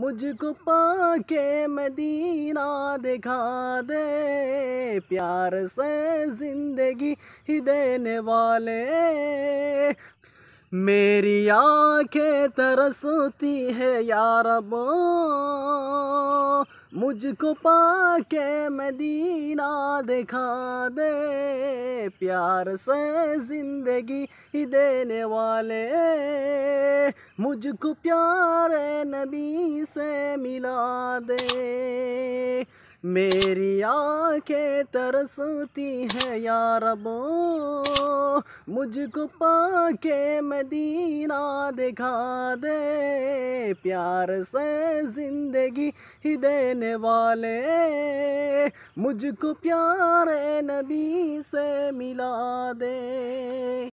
मुझको पाके मदीना दिखा दे प्यार से जिंदगी ही देने वाले मेरी आंखें तरसती है यार मुझको पाके मदीना दिखा दे प्यार से जिंदगी ही देने वाले मुझको प्यारे नबी से मिला दे मेरी आंखें तरसती है यार बो मुझको पाके मदीना दिखा दे प्यार से जिंदगी ही देने वाले मुझको प्यारे नबी से मिला दे